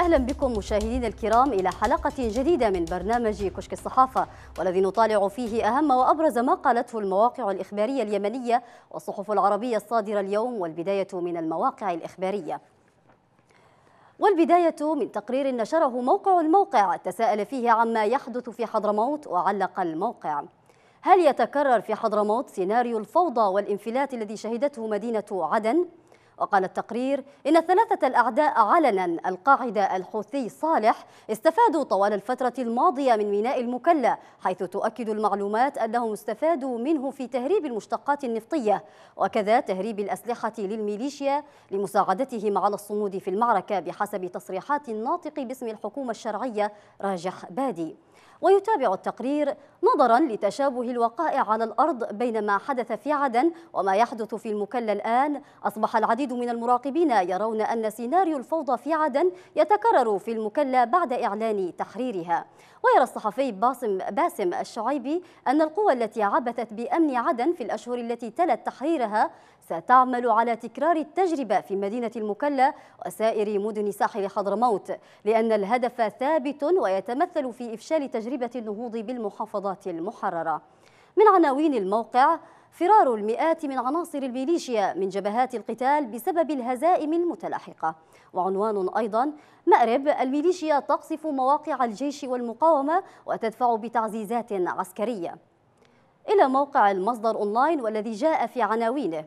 أهلا بكم مشاهدين الكرام إلى حلقة جديدة من برنامج كشك الصحافة والذي نطالع فيه أهم وأبرز ما قالته المواقع الإخبارية اليمنية والصحف العربية الصادرة اليوم والبداية من المواقع الإخبارية والبداية من تقرير نشره موقع الموقع تساءل فيه عما يحدث في حضرموت وعلق الموقع هل يتكرر في حضرموت سيناريو الفوضى والانفلات الذي شهدته مدينة عدن؟ وقال التقرير إن الثلاثة الأعداء علنا القاعدة الحوثي صالح استفادوا طوال الفترة الماضية من ميناء المكلا حيث تؤكد المعلومات أنهم استفادوا منه في تهريب المشتقات النفطية وكذا تهريب الأسلحة للميليشيا لمساعدتهم على الصمود في المعركة بحسب تصريحات الناطق باسم الحكومة الشرعية راجح بادي ويتابع التقرير نظرا لتشابه الوقائع على الأرض بين ما حدث في عدن وما يحدث في المكلا الآن أصبح العديد من المراقبين يرون أن سيناريو الفوضى في عدن يتكرر في المكلا بعد إعلان تحريرها ويرى الصحفي باسم, باسم الشعيبي أن القوى التي عبثت بأمن عدن في الأشهر التي تلت تحريرها ستعمل على تكرار التجربة في مدينة المكلا وسائر مدن ساحل حضرموت لأن الهدف ثابت ويتمثل في إفشال تجربة النهوض بالمحافظات المحررة من عناوين الموقع فرار المئات من عناصر الميليشيا من جبهات القتال بسبب الهزائم المتلاحقة وعنوان أيضا مأرب الميليشيا تقصف مواقع الجيش والمقاومة وتدفع بتعزيزات عسكرية إلى موقع المصدر أونلاين والذي جاء في عناوينه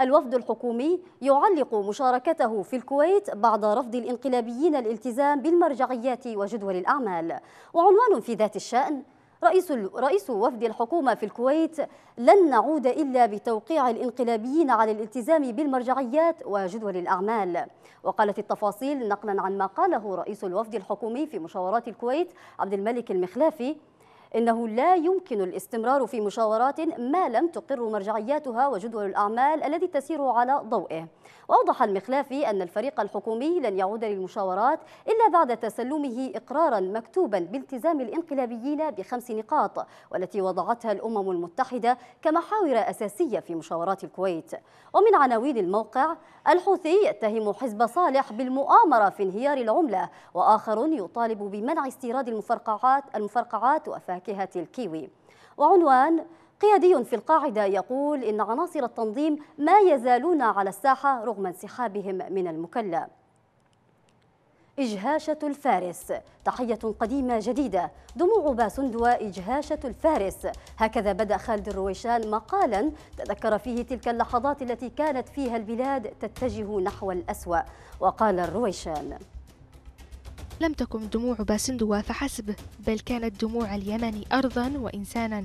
الوفد الحكومي يعلق مشاركته في الكويت بعد رفض الانقلابيين الالتزام بالمرجعيات وجدول الأعمال وعنوان في ذات الشأن رئيس رئيس وفد الحكومة في الكويت لن نعود إلا بتوقيع الإنقلابيين على الالتزام بالمرجعيات وجدول الأعمال وقالت التفاصيل نقلا عن ما قاله رئيس الوفد الحكومي في مشاورات الكويت عبد الملك المخلافي إنه لا يمكن الاستمرار في مشاورات ما لم تقر مرجعياتها وجدول الأعمال الذي تسير على ضوئه وأوضح المخلافي أن الفريق الحكومي لن يعود للمشاورات إلا بعد تسلمه إقرارا مكتوبا بالتزام الانقلابيين بخمس نقاط والتي وضعتها الأمم المتحدة كمحاور أساسية في مشاورات الكويت ومن عناوين الموقع الحوثي يتهم حزب صالح بالمؤامرة في انهيار العملة وآخر يطالب بمنع استيراد المفرقعات, المفرقعات وفاكهة الكيوي وعنوان قيادي في القاعدة يقول إن عناصر التنظيم ما يزالون على الساحة رغم انسحابهم من المكلا إجهاشة الفارس تحية قديمة جديدة دموع باسندوى إجهاشة الفارس هكذا بدأ خالد الرويشان مقالا تذكر فيه تلك اللحظات التي كانت فيها البلاد تتجه نحو الأسوأ وقال الرويشان لم تكن دموع باسندوى فحسب بل كانت دموع اليمن أرضا وإنسانا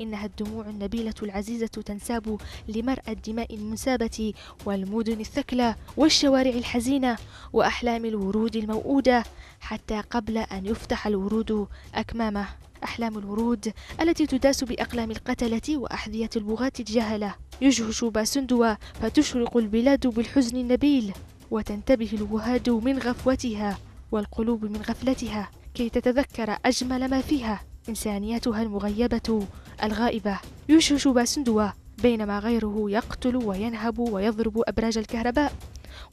إنها الدموع النبيلة العزيزة تنساب لمرأى الدماء المنسابة والمدن الثكلى والشوارع الحزينة وأحلام الورود الموؤودة حتى قبل أن يفتح الورود أكمامه أحلام الورود التي تداس بأقلام القتلة وأحذية البغاة الجهلة يجهش باسندوى فتشرق البلاد بالحزن النبيل وتنتبه الوهاد من غفوتها والقلوب من غفلتها كي تتذكر أجمل ما فيها إنسانيتها المغيبة الغائبة يشوش باسندوا بينما غيره يقتل وينهب ويضرب أبراج الكهرباء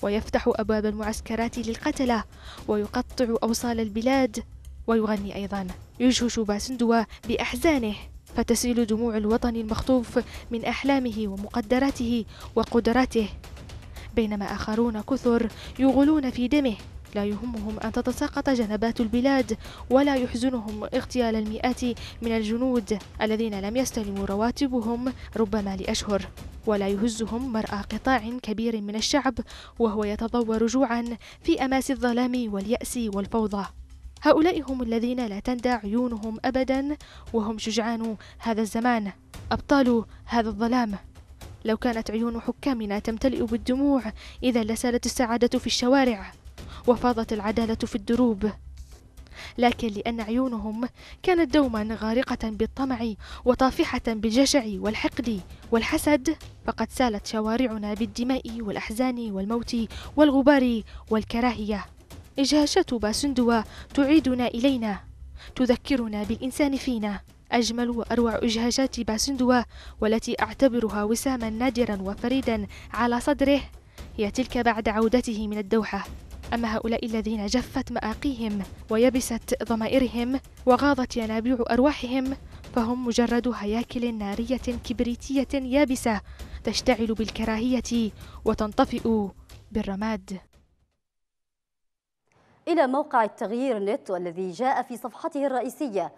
ويفتح أبواب المعسكرات للقتلة ويقطع أوصال البلاد ويغني أيضا يجهش باسندوا بأحزانه فتسيل دموع الوطن المخطوف من أحلامه ومقدراته وقدراته بينما آخرون كثر يغلون في دمه لا يهمهم أن تتساقط جنبات البلاد ولا يحزنهم اغتيال المئات من الجنود الذين لم يستلموا رواتبهم ربما لأشهر ولا يهزهم مرأى قطاع كبير من الشعب وهو يتضور جوعا في أماس الظلام واليأس والفوضى هؤلاء هم الذين لا تندى عيونهم أبدا وهم شجعان هذا الزمان أبطال هذا الظلام لو كانت عيون حكامنا تمتلئ بالدموع إذا لسالت السعادة في الشوارع وفاضت العدالة في الدروب لكن لأن عيونهم كانت دوما غارقة بالطمع وطافحة بالجشع والحقد والحسد فقد سالت شوارعنا بالدماء والأحزان والموت والغبار والكراهية إجهاشات باسندوة تعيدنا إلينا تذكرنا بالإنسان فينا أجمل وأروع إجهاشات باسندوة والتي أعتبرها وساما نادرا وفريدا على صدره هي تلك بعد عودته من الدوحة أما هؤلاء الذين جفت مآقيهم ويبست ضمائرهم وغاضت ينابيع أرواحهم فهم مجرد هياكل نارية كبريتية يابسة تشتعل بالكراهية وتنطفئ بالرماد إلى موقع التغيير نت والذي جاء في صفحته الرئيسية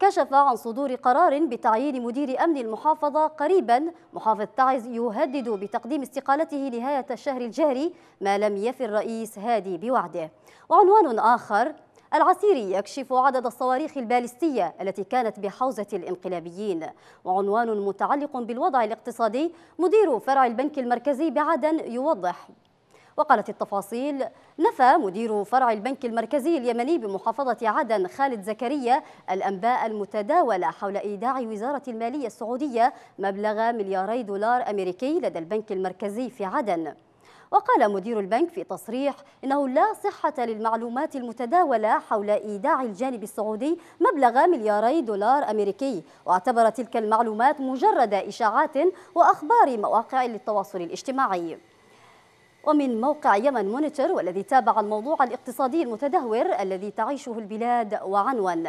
كشف عن صدور قرار بتعيين مدير أمن المحافظة قريبا محافظ تعز يهدد بتقديم استقالته نهاية الشهر الجاري ما لم يف الرئيس هادي بوعده وعنوان آخر العسيري يكشف عدد الصواريخ البالستية التي كانت بحوزة الانقلابيين وعنوان متعلق بالوضع الاقتصادي مدير فرع البنك المركزي بعدن يوضح وقالت التفاصيل نفى مدير فرع البنك المركزي اليمني بمحافظة عدن خالد زكريا الأنباء المتداولة حول إيداع وزارة المالية السعودية مبلغ ملياري دولار أمريكي لدى البنك المركزي في عدن وقال مدير البنك في تصريح إنه لا صحة للمعلومات المتداولة حول إيداع الجانب السعودي مبلغ ملياري دولار أمريكي واعتبر تلك المعلومات مجرد إشاعات وأخبار مواقع للتواصل الاجتماعي ومن موقع يمن مونيتور والذي تابع الموضوع الاقتصادي المتدهور الذي تعيشه البلاد وعنون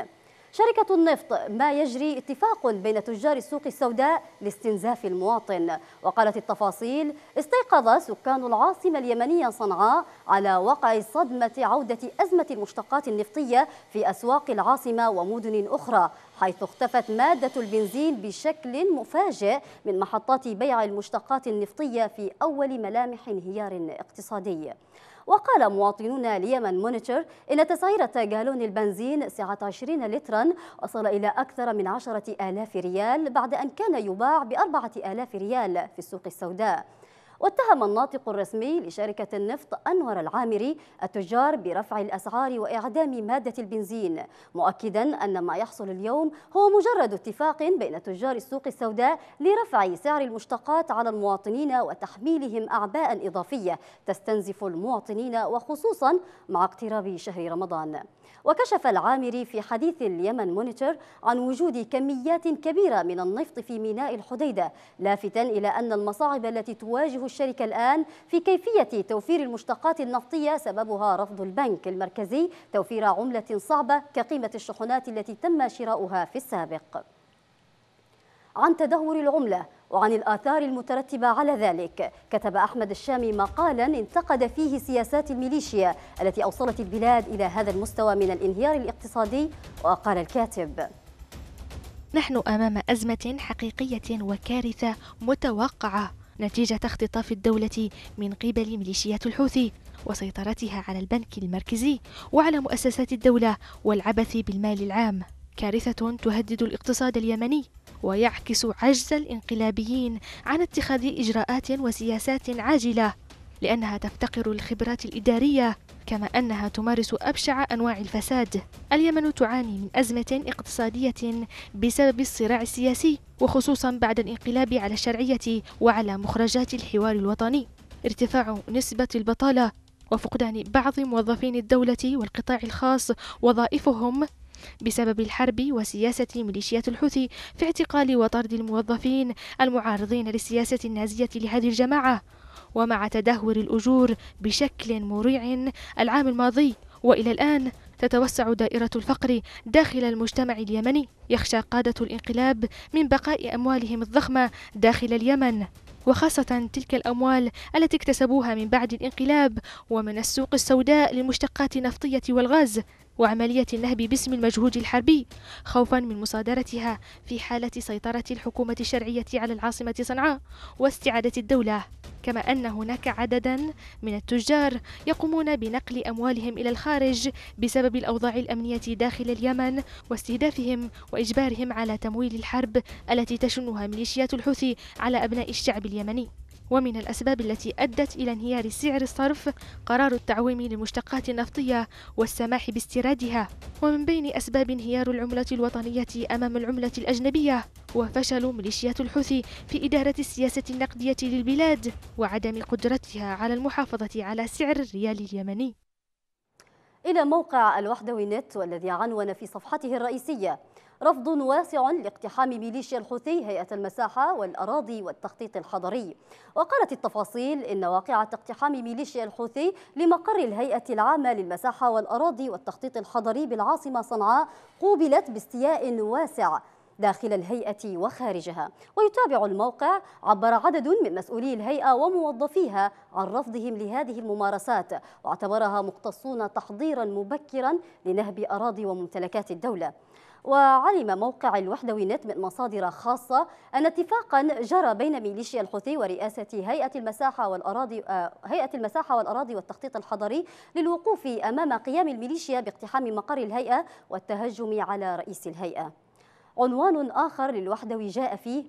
شركة النفط ما يجري اتفاق بين تجار السوق السوداء لاستنزاف المواطن وقالت التفاصيل استيقظ سكان العاصمة اليمنية صنعاء على وقع صدمة عودة أزمة المشتقات النفطية في أسواق العاصمة ومدن أخرى حيث اختفت مادة البنزين بشكل مفاجئ من محطات بيع المشتقات النفطية في أول ملامح انهيار اقتصادي وقال مواطنون ليمن مونيتور إن تسعيرة جالون البنزين سعة 20 لترا وصل إلى أكثر من 10 آلاف ريال بعد أن كان يباع بأربعة آلاف ريال في السوق السوداء واتهم الناطق الرسمي لشركة النفط أنور العامري التجار برفع الأسعار وإعدام مادة البنزين مؤكدا أن ما يحصل اليوم هو مجرد اتفاق بين تجار السوق السوداء لرفع سعر المشتقات على المواطنين وتحميلهم أعباء إضافية تستنزف المواطنين وخصوصا مع اقتراب شهر رمضان وكشف العامري في حديث اليمن مونيتور عن وجود كميات كبيرة من النفط في ميناء الحديدة لافتا إلى أن المصاعب التي تواجه الشركة الآن في كيفية توفير المشتقات النفطية سببها رفض البنك المركزي توفير عملة صعبة كقيمة الشحنات التي تم شراؤها في السابق عن تدهور العملة وعن الآثار المترتبة على ذلك كتب أحمد الشامي مقالا انتقد فيه سياسات الميليشيا التي أوصلت البلاد إلى هذا المستوى من الانهيار الاقتصادي وقال الكاتب نحن أمام أزمة حقيقية وكارثة متوقعة نتيجة اختطاف الدولة من قبل ميليشيات الحوثي وسيطرتها على البنك المركزي وعلى مؤسسات الدولة والعبث بالمال العام كارثة تهدد الاقتصاد اليمني ويعكس عجز الانقلابيين عن اتخاذ إجراءات وسياسات عاجلة لأنها تفتقر للخبرات الإدارية كما أنها تمارس أبشع أنواع الفساد اليمن تعاني من أزمة اقتصادية بسبب الصراع السياسي وخصوصا بعد الانقلاب على الشرعية وعلى مخرجات الحوار الوطني ارتفاع نسبة البطالة وفقدان بعض موظفين الدولة والقطاع الخاص وظائفهم بسبب الحرب وسياسة ميليشيات الحوثي في اعتقال وطرد الموظفين المعارضين للسياسة النازية لهذه الجماعة ومع تدهور الأجور بشكل مريع العام الماضي وإلى الآن تتوسع دائرة الفقر داخل المجتمع اليمني يخشى قادة الانقلاب من بقاء أموالهم الضخمة داخل اليمن وخاصة تلك الأموال التي اكتسبوها من بعد الانقلاب ومن السوق السوداء لمشتقات النفطية والغاز وعملية النهب باسم المجهود الحربي خوفا من مصادرتها في حالة سيطرة الحكومة الشرعية على العاصمة صنعاء واستعادة الدولة كما أن هناك عددا من التجار يقومون بنقل أموالهم إلى الخارج بسبب الأوضاع الأمنية داخل اليمن واستهدافهم وإجبارهم على تمويل الحرب التي تشنها ميليشيات الحوثي على أبناء الشعب اليمني ومن الأسباب التي أدت إلى انهيار سعر الصرف قرار التعويم للمشتقات النفطية والسماح باستيرادها ومن بين أسباب انهيار العملة الوطنية أمام العملة الأجنبية وفشل ميليشيات الحوثي في إدارة السياسة النقدية للبلاد وعدم قدرتها على المحافظة على سعر الريال اليمني إلى موقع الوحدوي نت والذي عنون في صفحته الرئيسية رفض واسع لاقتحام ميليشيا الحوثي هيئة المساحة والأراضي والتخطيط الحضري وقالت التفاصيل إن واقعة اقتحام ميليشيا الحوثي لمقر الهيئة العامة للمساحة والأراضي والتخطيط الحضري بالعاصمة صنعاء قوبلت باستياء واسع داخل الهيئة وخارجها ويتابع الموقع عبر عدد من مسؤولي الهيئة وموظفيها عن رفضهم لهذه الممارسات واعتبرها مختصون تحضيرا مبكرا لنهب أراضي وممتلكات الدولة وعلم موقع الوحدوي نت من مصادر خاصة أن اتفاقا جرى بين ميليشيا الحوثي ورئاسة هيئة المساحة والأراضي آه، هيئة المساحة والأراضي والتخطيط الحضري للوقوف أمام قيام الميليشيا باقتحام مقر الهيئة والتهجم على رئيس الهيئة. عنوان آخر للوحدوي جاء فيه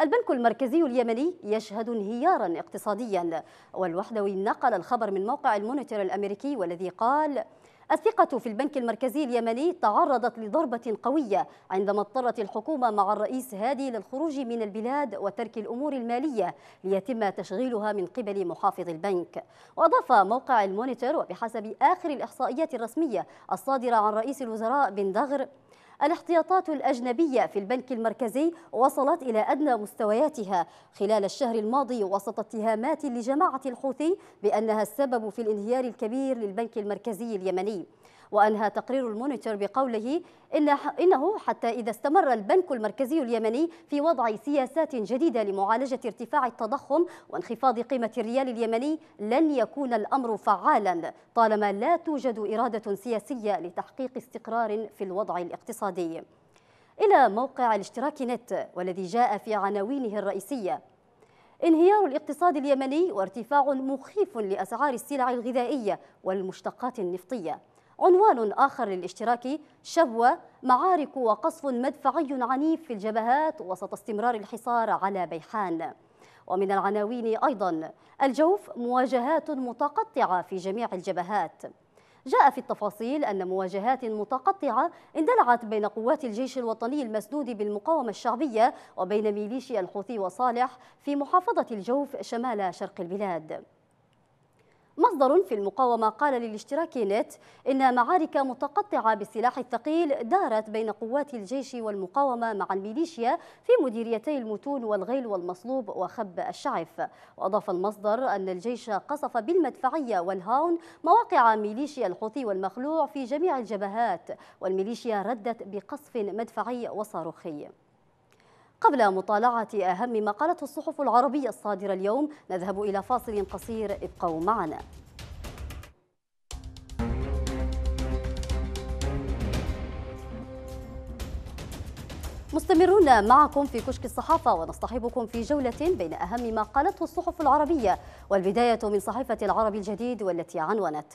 البنك المركزي اليمني يشهد انهيارا اقتصاديا والوحدوي نقل الخبر من موقع المونيتور الامريكي والذي قال الثقة في البنك المركزي اليمني تعرضت لضربة قوية عندما اضطرت الحكومة مع الرئيس هادي للخروج من البلاد وترك الأمور المالية ليتم تشغيلها من قبل محافظ البنك وأضاف موقع المونيتور وبحسب آخر الإحصائيات الرسمية الصادرة عن رئيس الوزراء بن دغر الاحتياطات الأجنبية في البنك المركزي وصلت إلى أدنى مستوياتها خلال الشهر الماضي وسط اتهامات لجماعة الحوثي بأنها السبب في الانهيار الكبير للبنك المركزي اليمني وأنهى تقرير المونيتور بقوله إنه حتى إذا استمر البنك المركزي اليمني في وضع سياسات جديدة لمعالجة ارتفاع التضخم وانخفاض قيمة الريال اليمني لن يكون الأمر فعالا طالما لا توجد إرادة سياسية لتحقيق استقرار في الوضع الاقتصادي إلى موقع الاشتراك نت والذي جاء في عناوينه الرئيسية انهيار الاقتصاد اليمني وارتفاع مخيف لأسعار السلع الغذائية والمشتقات النفطية عنوان آخر للاشتراك شبوة معارك وقصف مدفعي عنيف في الجبهات وسط استمرار الحصار على بيحان ومن العناوين أيضا الجوف مواجهات متقطعة في جميع الجبهات جاء في التفاصيل أن مواجهات متقطعة اندلعت بين قوات الجيش الوطني المسدود بالمقاومة الشعبية وبين ميليشيا الحوثي وصالح في محافظة الجوف شمال شرق البلاد مصدر في المقاومة قال للاشتراك نت إن معارك متقطعة بالسلاح الثقيل دارت بين قوات الجيش والمقاومة مع الميليشيا في مديريتي المتون والغيل والمصلوب وخب الشعف وأضاف المصدر أن الجيش قصف بالمدفعية والهاون مواقع ميليشيا الحوثي والمخلوع في جميع الجبهات والميليشيا ردت بقصف مدفعي وصاروخي قبل مطالعة أهم ما قالته الصحف العربية الصادرة اليوم نذهب إلى فاصل قصير ابقوا معنا مستمرون معكم في كشك الصحافة ونصطحبكم في جولة بين أهم ما قالته الصحف العربية والبداية من صحيفة العرب الجديد والتي عنونت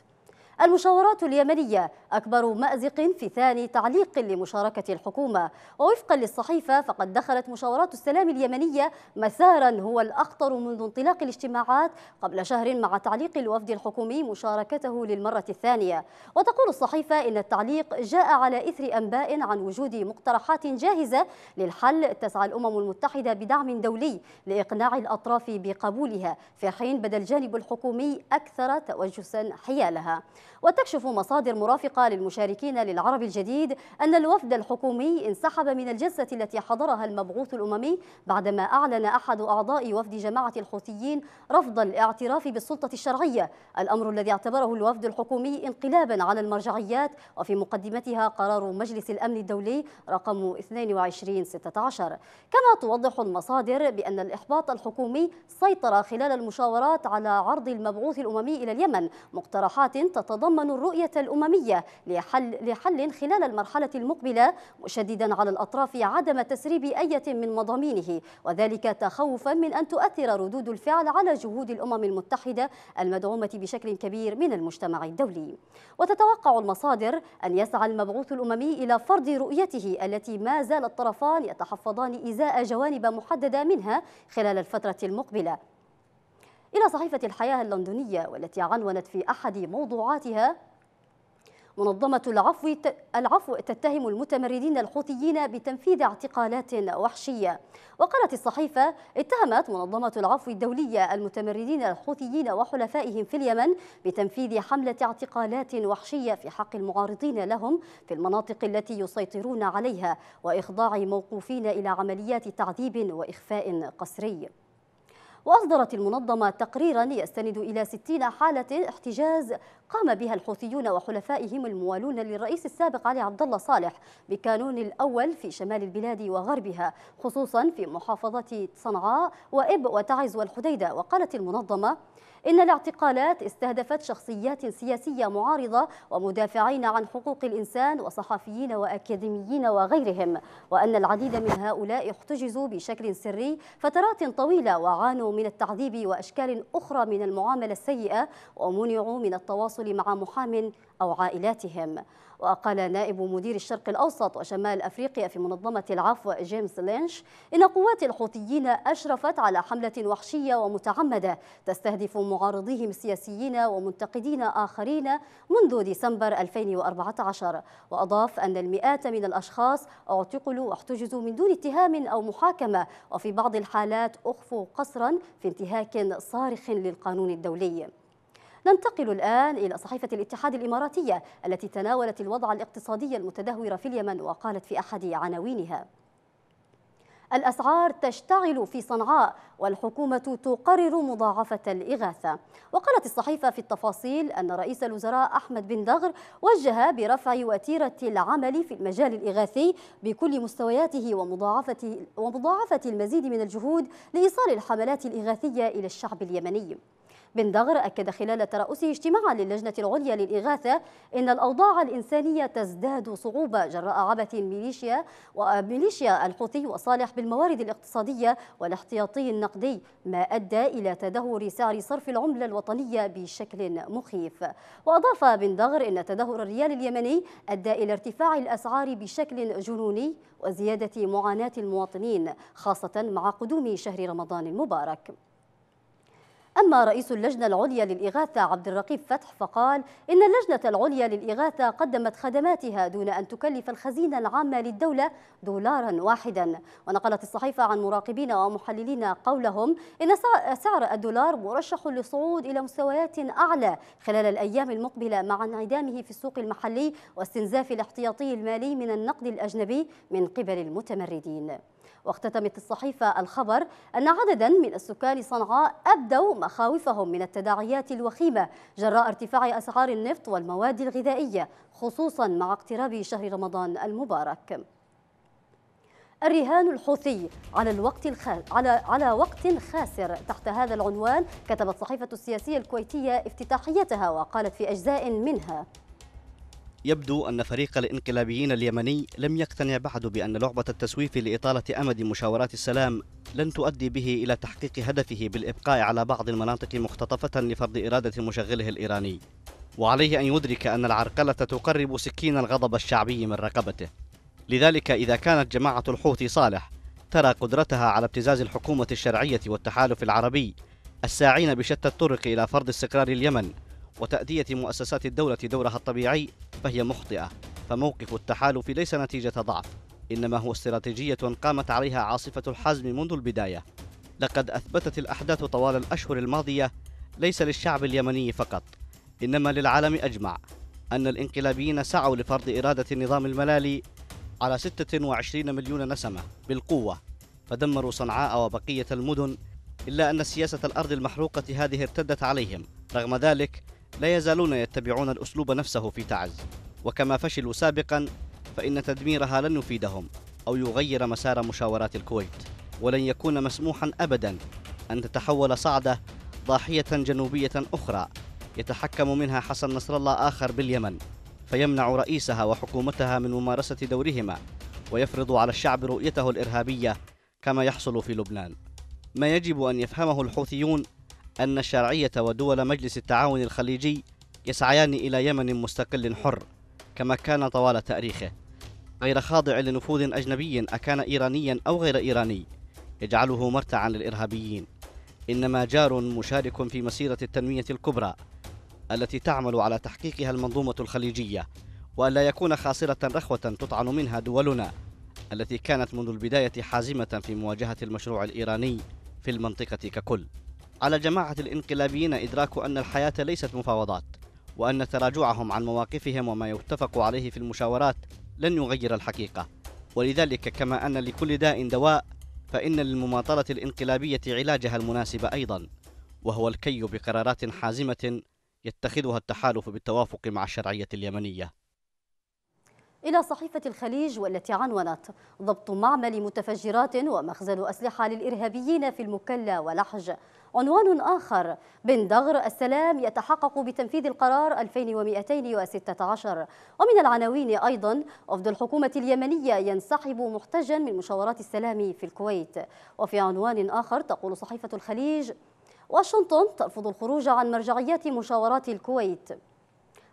المشاورات اليمنية أكبر مأزق في ثاني تعليق لمشاركة الحكومة ووفقا للصحيفة فقد دخلت مشاورات السلام اليمنية مسارا هو الأخطر منذ انطلاق الاجتماعات قبل شهر مع تعليق الوفد الحكومي مشاركته للمرة الثانية وتقول الصحيفة إن التعليق جاء على إثر أنباء عن وجود مقترحات جاهزة للحل تسعى الأمم المتحدة بدعم دولي لإقناع الأطراف بقبولها في حين بدا الجانب الحكومي أكثر توجسا حيالها وتكشف مصادر مرافقة للمشاركين للعرب الجديد أن الوفد الحكومي انسحب من الجلسة التي حضرها المبعوث الأممي بعدما أعلن أحد أعضاء وفد جماعة الحوثيين رفض الاعتراف بالسلطة الشرعية الأمر الذي اعتبره الوفد الحكومي انقلابا على المرجعيات وفي مقدمتها قرار مجلس الأمن الدولي رقم 2216 كما توضح المصادر بأن الإحباط الحكومي سيطر خلال المشاورات على عرض المبعوث الأممي إلى اليمن مقترحات تتضمن يتضمن الرؤية الأممية لحل, لحل خلال المرحلة المقبلة مشددا على الأطراف عدم تسريب أي من مضامينه وذلك تخوفا من أن تؤثر ردود الفعل على جهود الأمم المتحدة المدعومة بشكل كبير من المجتمع الدولي وتتوقع المصادر أن يسعى المبعوث الأممي إلى فرض رؤيته التي ما زال الطرفان يتحفظان إزاء جوانب محددة منها خلال الفترة المقبلة إلى صحيفة الحياة اللندنية والتي عنونت في أحد موضوعاتها منظمة العفو العفو تتهم المتمردين الحوثيين بتنفيذ اعتقالات وحشية وقالت الصحيفة اتهمت منظمة العفو الدولية المتمردين الحوثيين وحلفائهم في اليمن بتنفيذ حملة اعتقالات وحشية في حق المعارضين لهم في المناطق التي يسيطرون عليها وإخضاع موقوفين إلى عمليات تعذيب وإخفاء قسري وأصدرت المنظمة تقريرا يستند إلى 60 حالة احتجاز قام بها الحوثيون وحلفائهم الموالون للرئيس السابق علي عبد الله صالح بكانون الأول في شمال البلاد وغربها خصوصا في محافظة صنعاء وإب وتعز والحديدة وقالت المنظمة إن الاعتقالات استهدفت شخصيات سياسية معارضة ومدافعين عن حقوق الإنسان وصحفيين وأكاديميين وغيرهم وأن العديد من هؤلاء احتجزوا بشكل سري فترات طويلة وعانوا من التعذيب وأشكال أخرى من المعاملة السيئة ومنعوا من التواصل مع محام أو عائلاتهم وقال نائب مدير الشرق الأوسط وشمال أفريقيا في منظمة العفو جيمس لينش إن قوات الحوثيين أشرفت على حملة وحشية ومتعمدة تستهدف معارضيهم السياسيين ومنتقدين آخرين منذ ديسمبر 2014 وأضاف أن المئات من الأشخاص اعتقلوا واحتجزوا من دون اتهام أو محاكمة وفي بعض الحالات أخفوا قصرا في انتهاك صارخ للقانون الدولي ننتقل الآن إلى صحيفة الاتحاد الإماراتية التي تناولت الوضع الاقتصادي المتدهور في اليمن وقالت في أحد عناوينها الأسعار تشتعل في صنعاء والحكومة تقرر مضاعفة الإغاثة وقالت الصحيفة في التفاصيل أن رئيس الوزراء أحمد بن دغر وجه برفع وتيرة العمل في المجال الإغاثي بكل مستوياته ومضاعفة, ومضاعفة المزيد من الجهود لإيصال الحملات الإغاثية إلى الشعب اليمني بن دغر أكد خلال ترأسه اجتماعا للجنة العليا للإغاثة أن الأوضاع الإنسانية تزداد صعوبة جراء عبث ميليشيا وميليشيا الحوثي وصالح بالموارد الاقتصادية والاحتياطي النقدي ما أدى إلى تدهور سعر صرف العملة الوطنية بشكل مخيف وأضاف بن دغر أن تدهور الريال اليمني أدى إلى ارتفاع الأسعار بشكل جنوني وزيادة معاناة المواطنين خاصة مع قدوم شهر رمضان المبارك أما رئيس اللجنة العليا للإغاثة عبد الرقيب فتح فقال إن اللجنة العليا للإغاثة قدمت خدماتها دون أن تكلف الخزينة العامة للدولة دولارا واحدا ونقلت الصحيفة عن مراقبين ومحللين قولهم إن سعر الدولار مرشح للصعود إلى مستويات أعلى خلال الأيام المقبلة مع انعدامه في السوق المحلي واستنزاف الاحتياطي المالي من النقد الأجنبي من قبل المتمردين واختتمت الصحيفة الخبر أن عددا من السكان صنعاء أبدوا مخاوفهم من التداعيات الوخيمة جراء ارتفاع أسعار النفط والمواد الغذائية خصوصا مع اقتراب شهر رمضان المبارك الرهان الحوثي على الوقت الخا... على على وقت خاسر تحت هذا العنوان كتبت صحيفة السياسية الكويتية افتتاحيتها وقالت في أجزاء منها يبدو أن فريق الانقلابيين اليمني لم يقتنع بعد بأن لعبة التسويف لإطالة أمد مشاورات السلام لن تؤدي به إلى تحقيق هدفه بالإبقاء على بعض المناطق مختطفة لفرض إرادة مشغله الإيراني وعليه أن يدرك أن العرقلة تقرب سكين الغضب الشعبي من رقبته لذلك إذا كانت جماعة الحوثي صالح ترى قدرتها على ابتزاز الحكومة الشرعية والتحالف العربي الساعين بشتى الطرق إلى فرض استقرار اليمن وتأدية مؤسسات الدولة دورها الطبيعي فهي مخطئة فموقف التحالف ليس نتيجة ضعف إنما هو استراتيجية قامت عليها عاصفة الحزم منذ البداية لقد أثبتت الأحداث طوال الأشهر الماضية ليس للشعب اليمني فقط إنما للعالم أجمع أن الإنقلابيين سعوا لفرض إرادة النظام الملالي على 26 مليون نسمة بالقوة فدمروا صنعاء وبقية المدن إلا أن سياسة الأرض المحروقة هذه ارتدت عليهم رغم ذلك لا يزالون يتبعون الأسلوب نفسه في تعز وكما فشلوا سابقا فإن تدميرها لن يفيدهم أو يغير مسار مشاورات الكويت ولن يكون مسموحا أبدا أن تتحول صعدة ضاحية جنوبية أخرى يتحكم منها حسن نصر الله آخر باليمن فيمنع رئيسها وحكومتها من ممارسة دورهما ويفرض على الشعب رؤيته الإرهابية كما يحصل في لبنان ما يجب أن يفهمه الحوثيون أن الشرعية ودول مجلس التعاون الخليجي يسعيان إلى يمن مستقل حر كما كان طوال تاريخه غير خاضع لنفوذ أجنبي أكان إيرانيا أو غير إيراني يجعله مرتعا للإرهابيين إنما جار مشارك في مسيرة التنمية الكبرى التي تعمل على تحقيقها المنظومة الخليجية وألا يكون خاصرة رخوة تطعن منها دولنا التي كانت منذ البداية حازمة في مواجهة المشروع الإيراني في المنطقة ككل على جماعة الانقلابيين إدراك أن الحياة ليست مفاوضات وأن تراجعهم عن مواقفهم وما يتفق عليه في المشاورات لن يغير الحقيقة ولذلك كما أن لكل داء دواء فإن للمماطلة الانقلابية علاجها المناسب أيضا وهو الكي بقرارات حازمة يتخذها التحالف بالتوافق مع الشرعية اليمنية إلى صحيفة الخليج والتي عنونت ضبط معمل متفجرات ومخزن أسلحة للإرهابيين في المكلا ولحج عنوان آخر بن دغر السلام يتحقق بتنفيذ القرار 2216 ومن العناوين أيضا وفد الحكومة اليمنية ينسحب محتجا من مشاورات السلام في الكويت وفي عنوان آخر تقول صحيفة الخليج واشنطن ترفض الخروج عن مرجعيات مشاورات الكويت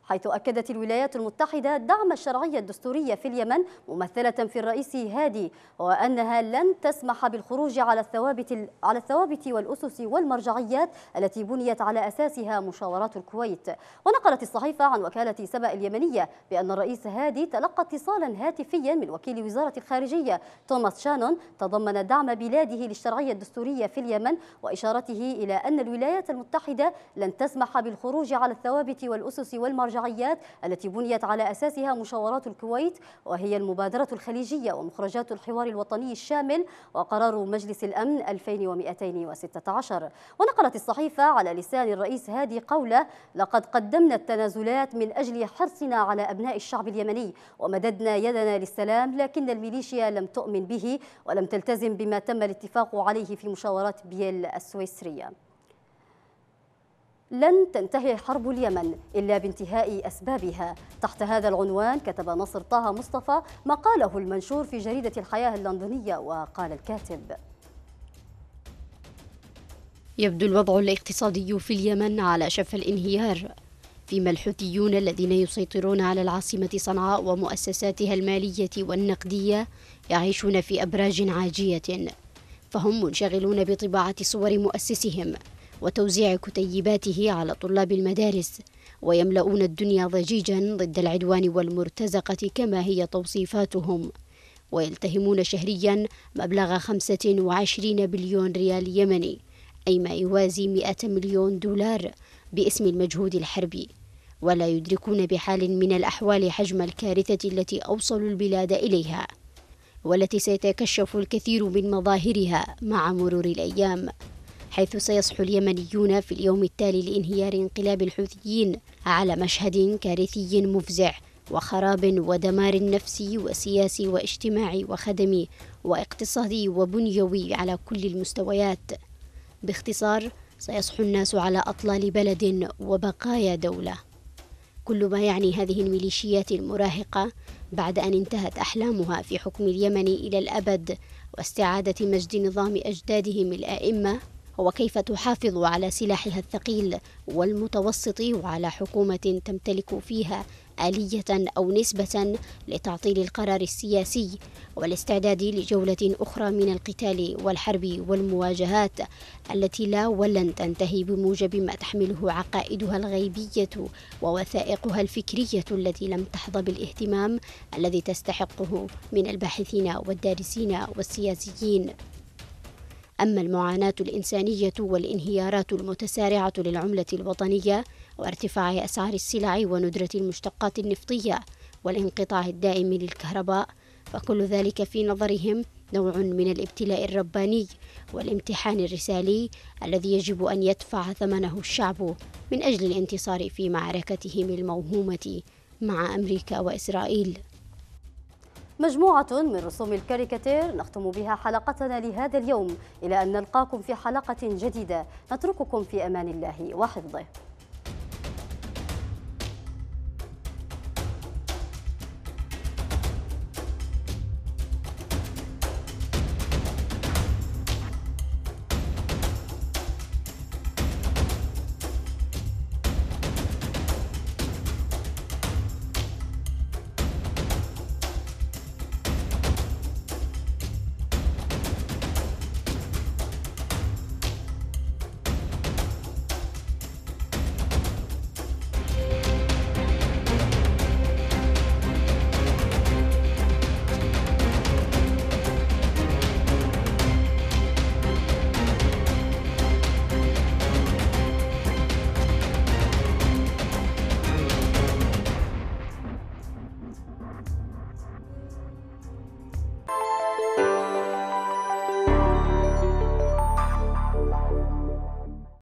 حيث أكدت الولايات المتحدة دعم الشرعية الدستورية في اليمن ممثلة في الرئيس هادي وأنها لن تسمح بالخروج على الثوابت على الثوابت والأسس والمرجعيات التي بنيت على أساسها مشاورات الكويت ونقلت الصحيفة عن وكالة سبأ اليمنية بأن الرئيس هادي تلقى اتصالا هاتفيا من وكيل وزارة الخارجية توماس شانون تضمن دعم بلاده للشرعية الدستورية في اليمن وإشارته إلى أن الولايات المتحدة لن تسمح بالخروج على الثوابت والأسس والمرجعيات المرجعيات التي بنيت على أساسها مشاورات الكويت وهي المبادرة الخليجية ومخرجات الحوار الوطني الشامل وقرار مجلس الأمن 2216 ونقلت الصحيفة على لسان الرئيس هادي قوله لقد قدمنا التنازلات من أجل حرصنا على أبناء الشعب اليمني ومددنا يدنا للسلام لكن الميليشيا لم تؤمن به ولم تلتزم بما تم الاتفاق عليه في مشاورات بيل السويسرية لن تنتهي حرب اليمن إلا بانتهاء أسبابها تحت هذا العنوان كتب نصر طه مصطفى ما قاله المنشور في جريدة الحياة اللندنية وقال الكاتب يبدو الوضع الاقتصادي في اليمن على شف الانهيار فيما الحوثيون الذين يسيطرون على العاصمة صنعاء ومؤسساتها المالية والنقدية يعيشون في أبراج عاجية فهم منشغلون بطباعة صور مؤسسهم وتوزيع كتيباته على طلاب المدارس ويملؤون الدنيا ضجيجا ضد العدوان والمرتزقة كما هي توصيفاتهم ويلتهمون شهريا مبلغ 25 بليون ريال يمني أي ما يوازي 100 مليون دولار باسم المجهود الحربي ولا يدركون بحال من الأحوال حجم الكارثة التي أوصلوا البلاد إليها والتي سيتكشف الكثير من مظاهرها مع مرور الأيام حيث سيصحو اليمنيون في اليوم التالي لانهيار انقلاب الحوثيين على مشهد كارثي مفزع وخراب ودمار نفسي وسياسي واجتماعي وخدمي واقتصادي وبنيوي على كل المستويات باختصار سيصحو الناس على اطلال بلد وبقايا دوله كل ما يعني هذه الميليشيات المراهقه بعد ان انتهت احلامها في حكم اليمن الى الابد واستعاده مجد نظام اجدادهم الائمه وكيف تحافظ على سلاحها الثقيل والمتوسط وعلى حكومة تمتلك فيها آلية أو نسبة لتعطيل القرار السياسي والاستعداد لجولة أخرى من القتال والحرب والمواجهات التي لا ولن تنتهي بموجب ما تحمله عقائدها الغيبية ووثائقها الفكرية التي لم تحظى بالاهتمام الذي تستحقه من الباحثين والدارسين والسياسيين أما المعاناة الإنسانية والانهيارات المتسارعة للعملة الوطنية وارتفاع أسعار السلع وندرة المشتقات النفطية والانقطاع الدائم للكهرباء فكل ذلك في نظرهم نوع من الابتلاء الرباني والامتحان الرسالي الذي يجب أن يدفع ثمنه الشعب من أجل الانتصار في معركتهم الموهومة مع أمريكا وإسرائيل مجموعة من رسوم الكاريكاتير نختم بها حلقتنا لهذا اليوم إلى أن نلقاكم في حلقة جديدة نترككم في أمان الله وحفظه